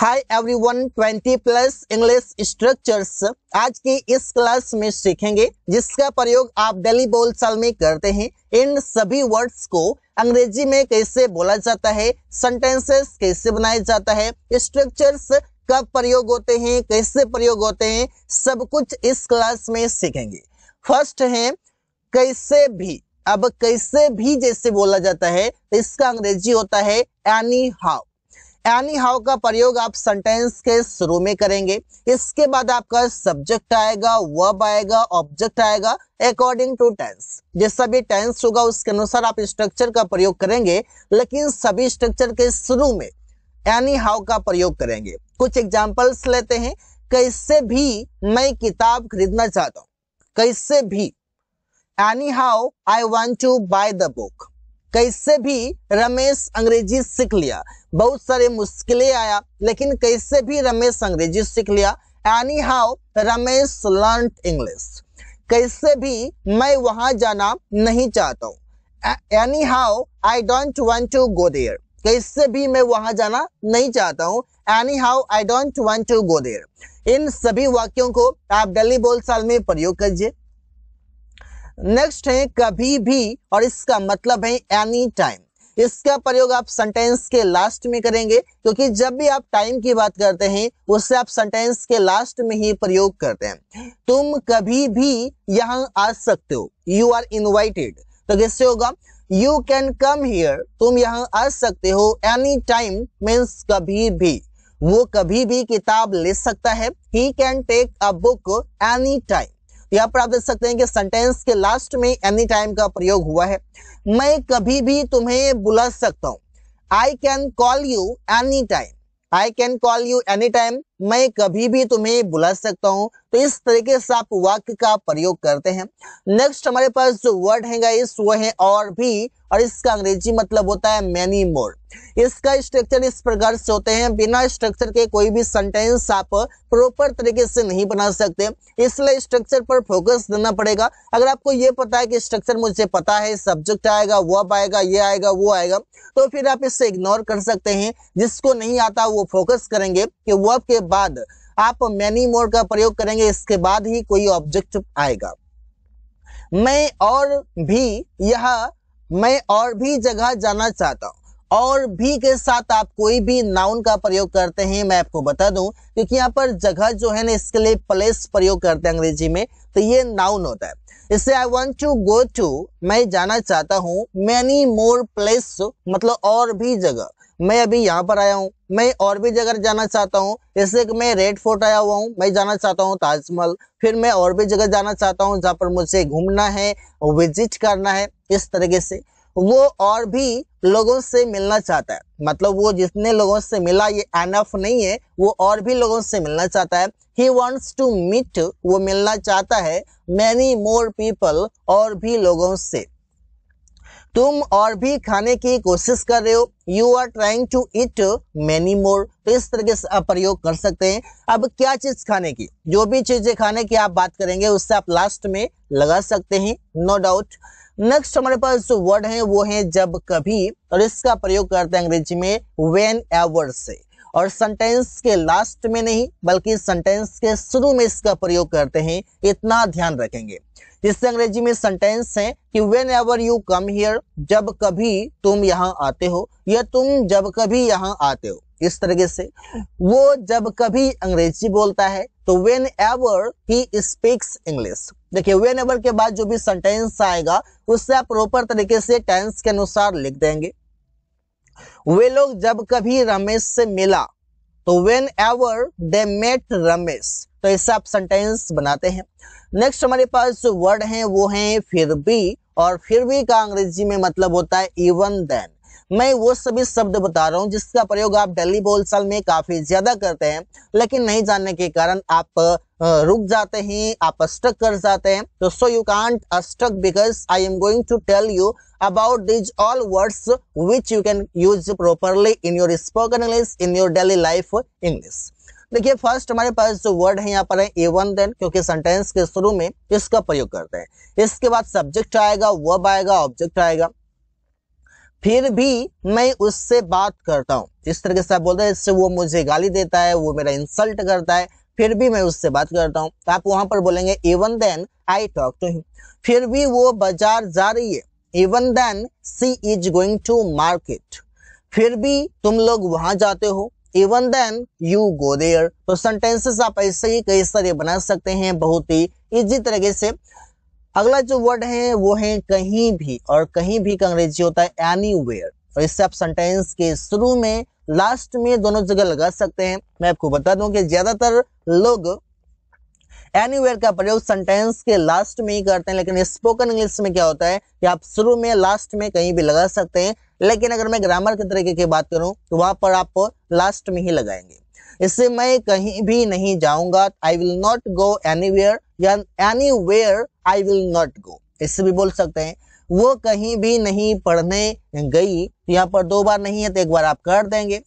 हाय everyone 20 plus English structures आज की इस क्लास में सीखेंगे जिसका प्रयोग आप डेली बोलचाल में करते हैं इन सभी वर्ड्स को अंग्रेजी में कैसे बोला जाता है सेंटेंसेस कैसे बनाया जाता है स्ट्रक्चर्स कब प्रयोग होते हैं कैसे प्रयोग होते हैं सब कुछ इस क्लास में सीखेंगे फर्स्ट है कैसे भी अब कैसे भी जैसे बोला जाता है इसका अंग्रेजी होता है एनी हाउ एनी हाउ का प्रयोग आप सेंटेंस के शुरू में करेंगे इसके बाद आपका सब्जेक्ट आएगा वर्ब आएगा ऑब्जेक्ट आएगा अकॉर्डिंग टू टेंस जैसा भी टेंस होगा उसके अनुसार आप स्ट्रक्चर का प्रयोग करेंगे लेकिन सभी स्ट्रक्चर के शुरू में एनी हाउ का प्रयोग करेंगे कुछ एग्जाम्पल्स लेते हैं कैसे भी मैं किताब खरीदना चाहता हूँ कैसे भी anyhow I want to buy the book कैसे भी रमेश अंग्रेजी सीख लिया बहुत सारे मुश्किलें आया लेकिन कैसे भी रमेश अंग्रेजी सीख लिया anyhow Ramesh learn English कैसे भी मैं वहां जाना नहीं चाहता हूँ anyhow I don't want to go there कैसे भी मैं वहां जाना नहीं चाहता हूँ anyhow I don't want to go there इन सभी वाक्यों को आप डेली बोल साल में प्रयोग कीजिए नेक्स्ट है कभी भी और इसका मतलब है एनी टाइम इसका प्रयोग आप सेंटेंस के लास्ट में करेंगे क्योंकि जब भी आप टाइम की बात करते हैं उससे आप सेंटेंस के लास्ट में ही प्रयोग करते हैं तुम कभी भी यहां आ सकते हो यू आर इन्वाइटेड तो कैसे होगा यू कैन कम हियर तुम यहाँ आ सकते हो एनी टाइम मीन्स कभी भी वो कभी भी किताब ले सकता है he can take a book any time यहाँ पर आप देख सकते हैं कि सेंटेंस के लास्ट में एनी टाइम का प्रयोग हुआ है मैं कभी भी तुम्हें बुला सकता हूं I can call you any time I can call you any time मैं कभी भी तुम्हें बुला सकता हूं तो इस तरीके से आप वाक्य का प्रयोग करते हैं नेक्स्ट हमारे पास जो वर्ड है गाइस वो है और भी और इसका अंग्रेजी मतलब होता है मैनी मोर इसका स्ट्रक्चर इस प्रकार से होते हैं बिना स्ट्रक्चर के कोई भी सेंटेंस आप प्रॉपर तरीके से नहीं बना सकते इसलिए स्ट्रक्चर पर फोकस देना पड़ेगा अगर आपको ये पता है कि स्ट्रक्चर मुझे पता है सब्जेक्ट आएगा वर्ब आएगा ये आएगा वो आएगा तो फिर आप इससे इग्नोर कर सकते हैं जिसको नहीं आता वो फोकस करेंगे कि वर्ब के बाद आप मैनी मोड का प्रयोग करेंगे इसके बाद ही कोई ऑब्जेक्ट आएगा मैं और भी यह मैं और भी जगह जाना चाहता हूं और भी के साथ आप कोई भी नाउन का प्रयोग करते हैं मैं आपको बता दूं क्योंकि यहाँ पर जगह जो है ना इसके लिए प्लेस प्रयोग करते हैं अंग्रेजी में तो ये नाउन होता है इससे I want to go to मैं जाना चाहता हूँ मैनी मोर प्लेस मतलब और भी जगह मैं अभी यहाँ पर आया हूँ मैं और भी जगह जाना चाहता हूँ जैसे कि मैं रेड फोर्ट आया हुआ हूँ मैं जाना चाहता हूँ ताजमहल फिर मैं और भी जगह जाना चाहता हूँ जहाँ पर मुझे घूमना है विजिट करना है इस तरीके से वो और भी लोगों से मिलना चाहता है मतलब वो जितने लोगों से मिला ये एनफ नहीं है वो और भी लोगों से मिलना चाहता है ही वॉन्ट्स टू मीट वो मिलना चाहता है मैनी मोर पीपल और भी लोगों से तुम और भी खाने की कोशिश कर रहे हो you are trying to it many more तो इस तरीके से आप प्रयोग कर सकते हैं अब क्या चीज खाने की जो भी चीजें खाने की आप बात करेंगे उससे आप लास्ट में लगा सकते हैं नो डाउट नेक्स्ट हमारे पास जो वर्ड है वो है जब कभी और इसका प्रयोग करते हैं अंग्रेजी में वेन एवर से और सेंटेंस के लास्ट में नहीं बल्कि सेंटेंस के शुरू में इसका प्रयोग करते हैं इतना ध्यान रखेंगे जिससे अंग्रेजी में सेंटेंस है कि whenever you come here जब कभी तुम यहाँ आते हो या तुम जब कभी यहाँ आते हो इस तरीके से वो जब कभी अंग्रेजी बोलता है तो whenever he speaks English देखिए वेन एवर के बाद जो भी सेंटेंस आएगा उससे आप प्रॉपर तरीके से टेंस के अनुसार लिख देंगे वे लोग जब कभी रमेश से मिला तो whenever they met Ramesh तो ऐसा आप सेंटेंस बनाते हैं नेक्स्ट हमारे पास जो वर्ड है वो है फिर भी और फिर भी का अंग्रेजी में मतलब होता है इवन देन मैं वो सभी शब्द बता रहा हूँ जिसका प्रयोग आप डेली बोलचाल में काफी ज्यादा करते हैं लेकिन नहीं जानने के कारण आप रुक जाते हैं आप स्ट्रक कर जाते हैं तो so you can't stuck because I am going to tell you about these all words which you can use properly in your spoken English in your daily life English देखिए फर्स्ट हमारे पास जो word है यहाँ पर है Avon then क्योंकि sentence के शुरू में इसका प्रयोग करते हैं इसके बाद सब्जेक्ट आएगा वर्ब आएगा ऑब्जेक्ट आएगा फिर भी मैं उससे बात करता हूँ जिस तरीके से आप बोलते हैं इससे वो मुझे गाली देता है वो मेरा इंसल्ट करता है फिर भी मैं उससे बात करता हूँ तो आप वहां पर बोलेंगे even then I talk to him फिर भी वो बाजार जा रही है even then she is going to market फिर भी तुम लोग वहां जाते हो even then you go there तो सेंटेंसेस आप ऐसे ही कई सारे बना सकते हैं बहुत ही इजी तरीके से अगला जो वर्ड है वो है कहीं भी और कहीं भी का अंग्रेजी होता है एनी और इससे आप सेंटेंस के शुरू में लास्ट में दोनों जगह लगा सकते हैं मैं आपको बता दूं कि ज्यादातर लोग एनीवेयर का प्रयोग सेंटेंस के लास्ट में ही करते हैं लेकिन स्पोकन इंग्लिश में क्या होता है कि आप शुरू में लास्ट में कहीं भी लगा सकते हैं लेकिन अगर मैं ग्रामर के तरीके की बात करूं तो वहां पर आप लास्ट में ही लगाएंगे इससे मैं कहीं भी नहीं जाऊंगा I will not go any या any I will not go इससे भी बोल सकते हैं वो कहीं भी नहीं पढ़ने गई यहाँ पर दो बार नहीं है तो एक बार आप कर देंगे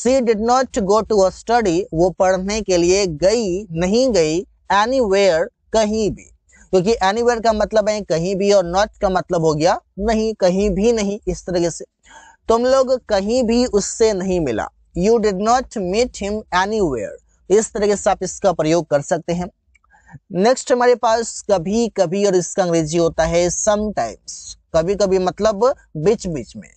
she did not go to a study वो पढ़ने के लिए गई नहीं गई एनी कहीं भी क्योंकि एनी का मतलब है कहीं भी और नॉट का मतलब हो गया नहीं कहीं भी नहीं इस तरीके से तुम लोग कहीं भी उससे नहीं मिला you did not meet him any इस तरीके से आप इसका प्रयोग कर सकते हैं नेक्स्ट हमारे पास कभी कभी और इसका अंग्रेजी होता है समटाइम्स कभी कभी मतलब बीच बीच में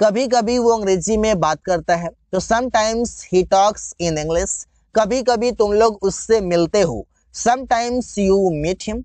कभी कभी वो अंग्रेजी में बात करता है तो sometimes he talks in English कभी कभी तुम लोग उससे मिलते हो समटाइम्स यू मीट हिम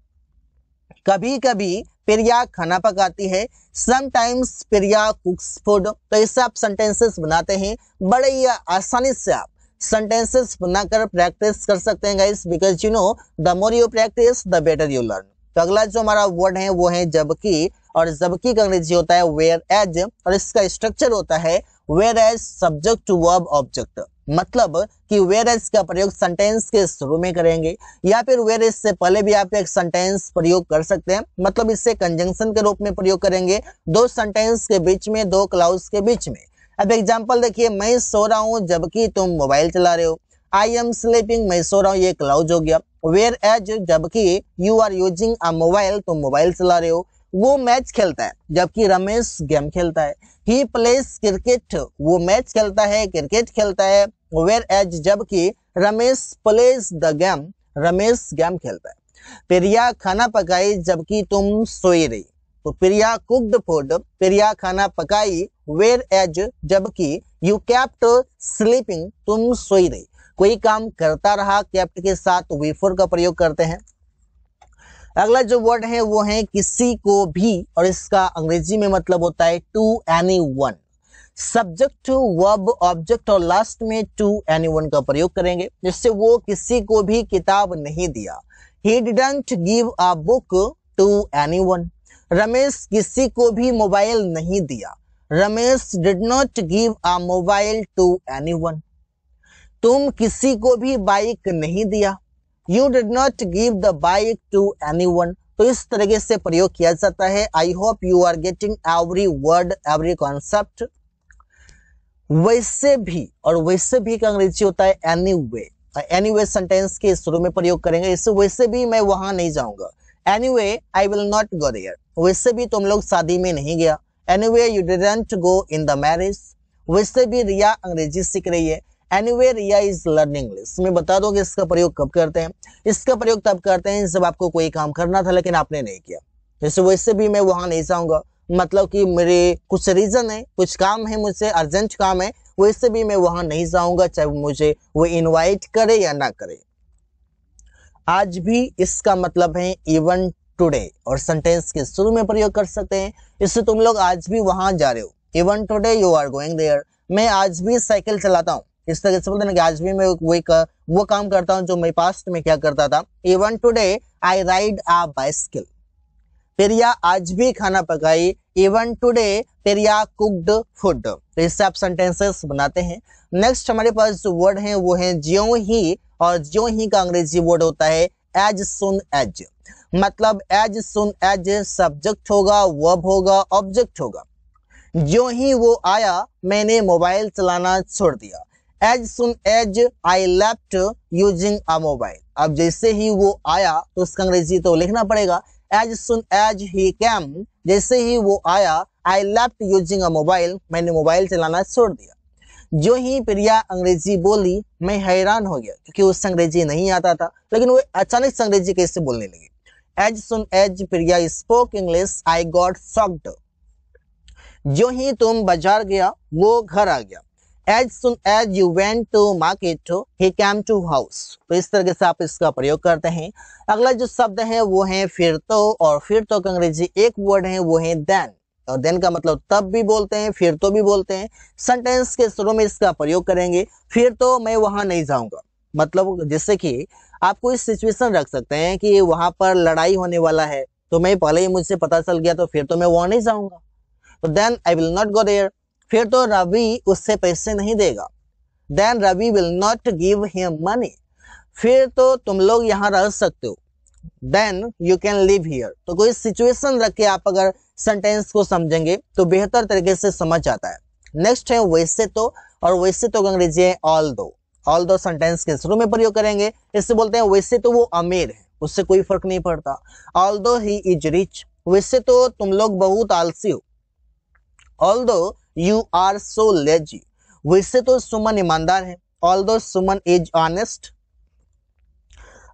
कभी कभी प्रिया खाना पकाती है समटाइम्स प्रिया कुक्स फूड तो इससे आप सेंटेंसेस बनाते हैं बड़े ही आसानी से आप सेंटेंसेस बनाकर प्रैक्टिस कर सकते हैं guys because you know the more you practice the better you learn तो अगला जो हमारा वर्ड है वो है जबकि और जबकि का अंग्रेजी होता है वेयर एज और इसका स्ट्रक्चर होता है whereas subject to verb object मतलब कि वेयर एज का प्रयोग सेंटेंस के शुरू में करेंगे या फिर वेयर एज से पहले भी आप एक सेंटेंस प्रयोग कर सकते हैं मतलब इससे कंजंक्शन के रूप में प्रयोग करेंगे दो सेंटेंस के बीच में दो क्लाउज के बीच में अब एग्जाम्पल देखिए मैं सो रहा हूँ जबकि तुम मोबाइल चला रहे हो आई एम स्लीपिंग मैं सो रहा हूँ ये क्लाउज हो गया वेयर एज जबकि you are using a mobile तुम मोबाइल चला रहे हो वो मैच खेलता है जबकि रमेश गेम खेलता है ही प्लेस क्रिकेट वो मैच खेलता है क्रिकेट खेलता है वेयर एज जबकि Ramesh plays the game Ramesh game खेलता है प्रिया खाना पकाई जबकि तुम सोई रही तो प्रिया कुक्ड फूड प्रिया खाना पकाई वेर एज जबकि यू कैप्ट स्लीपिंग तुम सोई रही कोई काम करता रहा कैप्ट के साथ वेफोर का प्रयोग करते हैं अगला जो वर्ड है वो है किसी को भी और इसका अंग्रेजी में मतलब होता है to anyone subject verb object और लास्ट में टू एनी वन का प्रयोग करेंगे जिससे वो किसी को भी किताब नहीं दिया he didn't give a book to anyone Ramesh किसी को भी मोबाइल नहीं दिया Ramesh did not give a mobile to one तुम किसी को भी बाइक नहीं दिया you did not give the bike to one तो इस तरीके से प्रयोग किया जाता है I hope you are getting every word every concept वैसे भी और वैसे भी का अंग्रेजी होता है any way any anyway sentence के शुरू में प्रयोग करेंगे इससे वैसे भी मैं वहां नहीं जाऊंगा anyway I will not go there वैसे भी तुम लोग शादी में नहीं गया anyway you didn't go in the marriage वैसे भी रिया अंग्रेजी सीख रही है anyway Riya is learning English मैं बता दूंगी इसका प्रयोग कब करते हैं इसका प्रयोग तब करते हैं जब आपको कोई काम करना था लेकिन आपने नहीं किया जैसे वैसे भी मैं वहां नहीं जाऊंगा मतलब कि मेरे कुछ रीजन है कुछ काम है मुझसे अर्जेंट काम है वैसे भी मैं वहां नहीं जाऊंगा चाहे मुझे वो इनवाइट करे या ना करे आज भी इसका मतलब है इवन टुडे और सेंटेंस के शुरू में प्रयोग कर सकते हैं इससे तुम लोग आज भी वहां जा रहे हो even today you are going there मैं आज भी साइकिल चलाता हूँ इस तरह से बोलते हैं कि आज भी मैं वही का, वो काम करता हूँ जो मैं पास्ट में क्या करता था even today I ride a bicycle Priya आज भी खाना पकाई even today Priya cooked food तो इससे आप सेंटेंसेस बनाते हैं नेक्स्ट हमारे पास जो वर्ड है वो है ज्यो ही और ज्यो ही का अंग्रेजी वर्ड होता है एज सुन एज मतलब एज सुन एज सब्जेक्ट होगा वर्ब होगा ऑब्जेक्ट होगा जो ही वो आया मैंने मोबाइल चलाना छोड़ दिया as soon as I left using a mobile अब जैसे ही वो आया तो उसका अंग्रेजी तो लिखना पड़ेगा as soon as he came जैसे ही वो आया I left using a mobile मैंने मोबाइल चलाना छोड़ दिया जो ही प्रिया अंग्रेजी बोली मैं हैरान हो गया क्योंकि उससे अंग्रेजी नहीं आता था लेकिन वो अचानक से अंग्रेजी कैसे बोलने लगी as soon as Priya spoke English I got shocked जो ही तुम बाजार गया वो घर आ गया as soon as you went to market he came to house तो इस तरीके से आप इसका प्रयोग करते हैं अगला जो शब्द है वो है फिर तो और फिर तो का अंग्रेजी एक वर्ड है वो है देन और देन का मतलब तब भी बोलते हैं फिर तो भी बोलते हैं सेंटेंस के शुरू में इसका प्रयोग करेंगे फिर तो मैं वहां नहीं जाऊंगा मतलब जिससे कि आपको इस सिचुएशन रख सकते हैं कि वहां पर लड़ाई होने वाला है तो मैं पहले ही मुझसे पता चल गया तो फिर तो मैं वहां नहीं जाऊंगा तो then I will not go there फिर तो रवि उससे पैसे नहीं देगा then Ravi will not give him money फिर तो तुम लोग यहाँ रह सकते हो then you can live here तो कोई सिचुएशन रख के आप अगर सेंटेंस को समझेंगे तो बेहतर तरीके से समझ आता है नेक्स्ट है वैसे तो और वैसे तो अंग्रेजी है ऑल दो ऑल दो सेंटेंस के शुरू में प्रयोग करेंगे इससे बोलते हैं वैसे तो वो अमीर है उससे कोई फर्क नहीं पड़ता ऑल दो ही इज रिच वैसे तो तुम लोग बहुत आलसी हो ऑल दो यू आर सो लेजी वैसे तो सुमन ईमानदार है although Suman is honest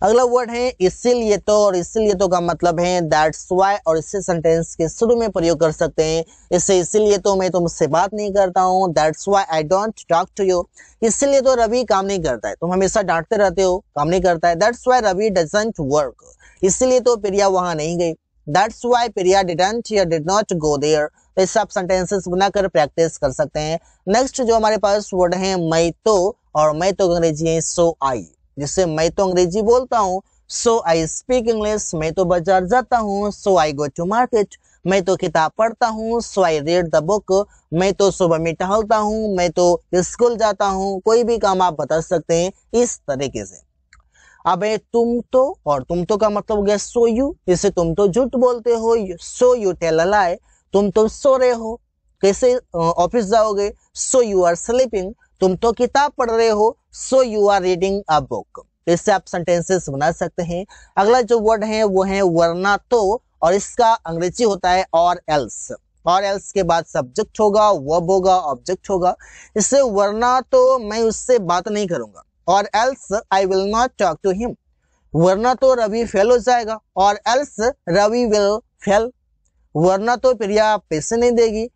अगला वर्ड है इसीलिए तो और इसीलिए तो का मतलब है दैट्स वाई और इसे सेंटेंस के शुरू में प्रयोग कर सकते हैं इससे इसीलिए तो मैं तुमसे बात नहीं करता हूँ that's why I don't talk to you इसीलिए तो रवि काम नहीं करता है तुम हमेशा डांटते रहते हो काम नहीं करता है that's why Ravi doesn't work इसीलिए तो प्रिया वहां नहीं गई दैट्स वाई प्रिया डिडेंट या डिड नॉट गो देयर तो इससे आप सेंटेंसेस बनाकर प्रैक्टिस कर सकते हैं नेक्स्ट जो हमारे पास वर्ड है मैं तो और मैं तो अंग्रेजी है सो आई जिससे मैं तो अंग्रेजी बोलता हूँ सो आई स्पीक इंग्लिश मैं तो बाजार जाता हूँ so I go to market मैं तो किताब पढ़ता हूँ so I read the book मैं तो सुबह में टहलता हूँ मैं तो स्कूल जाता हूँ कोई भी काम आप बता सकते हैं इस तरीके से अब तुम तो और तुम तो का मतलब हो गया सो यू इसे तुम तो झूठ बोलते हो सो यू टेल लाए तुम तो सो रहे हो कैसे ऑफिस जाओगे सो यू आर स्लीपिंग तुम तो किताब पढ़ रहे हो so you are reading a book इससे आप सेंटेंसेस बना सकते हैं अगला जो वर्ड है वो है वरना तो और इसका अंग्रेजी होता है और एल्स और एल्स के बाद सब्जेक्ट होगा वर्ब होगा ऑब्जेक्ट होगा इससे वरना तो मैं उससे बात नहीं करूंगा or else I will not talk to him वरना तो रवि फेल हो जाएगा और एल्स रवि विल फेल वरना तो प्रिया पैसे नहीं देगी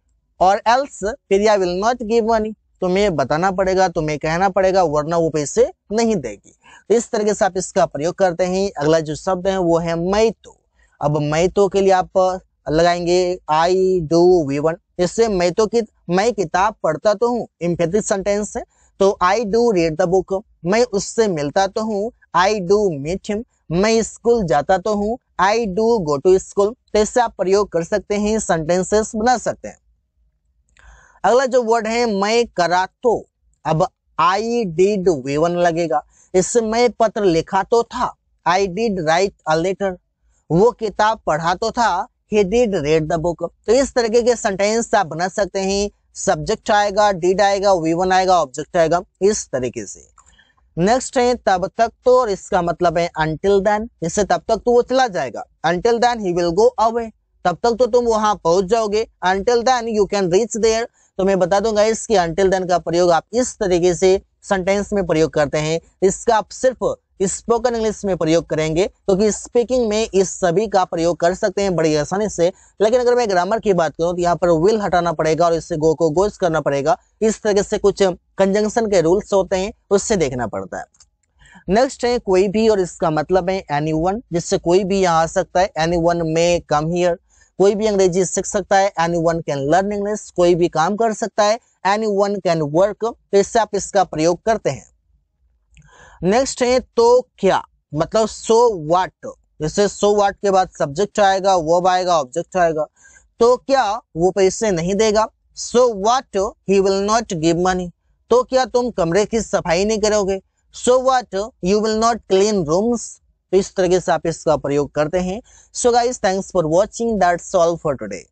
or else Priya will not give money तुम्हें बताना पड़ेगा तुम्हें कहना पड़ेगा वरना वो पैसे नहीं देगी तो इस तरीके से आप इसका प्रयोग करते हैं अगला जो शब्द है वो है मैं तो अब मैं तो के लिए आप लगाएंगे आई डू वी वन इससे मैं तो कि मैं किताब पढ़ता तो हूँ इम्फेटिक सेंटेंस है तो I do read the book मैं उससे मिलता तो हूँ आई डू मीट हिम मैं स्कूल जाता तो हूँ I do go to school तो इससे आप प्रयोग कर सकते हैं सेंटेंसेस बना सकते हैं अगला जो वर्ड है मैं करा तो अब आई डिड वेवन लगेगा इससे मैं पत्र लिखा तो था I did write a letter वो किताब पढ़ा तो था he did read the book तो इस तरीके के सेंटेंस आप बना सकते हैं सब्जेक्ट आएगा डिड आएगा वीवन आएगा ऑब्जेक्ट आएगा इस तरीके से नेक्स्ट है तब तक तो और इसका मतलब है अंटिल देन इससे तब तक तो वो चला जाएगा until then he will go away तब तक तो तुम वहां पहुंच जाओगे until then you can reach there तो मैं बता दूंगा इसके अंटिल देन का प्रयोग आप इस तरीके से सेंटेंस में प्रयोग करते हैं इसका आप सिर्फ स्पोकन इंग्लिश में प्रयोग करेंगे क्योंकि स्पीकिंग में इस सभी का प्रयोग कर सकते हैं बड़ी आसानी से लेकिन अगर मैं ग्रामर की बात करूं तो यहाँ पर विल हटाना पड़ेगा और इससे गो को गोज करना पड़ेगा इस तरीके से कुछ कंजंक्शन के रूल्स होते हैं उससे देखना पड़ता है नेक्स्ट है कोई भी और इसका मतलब है एनी वन जिससे कोई भी यहाँ आ सकता है एनी वन में कम हियर कोई भी अंग्रेजी सीख सकता है anyone can learn English कोई भी काम कर सकता है एनी वन कैन वर्क तो इससे आप इसका प्रयोग करते हैं नेक्स्ट है तो क्या मतलब सो वाट जैसे सो वाट के बाद सब्जेक्ट आएगा वर्ब आएगा ऑब्जेक्ट आएगा तो क्या वो पैसे तो नहीं देगा so what he will not give money तो क्या तुम कमरे की सफाई नहीं करोगे so what you will not clean rooms तो इस तरीके से आप इसका प्रयोग करते हैं so guys thanks for watching that's all for today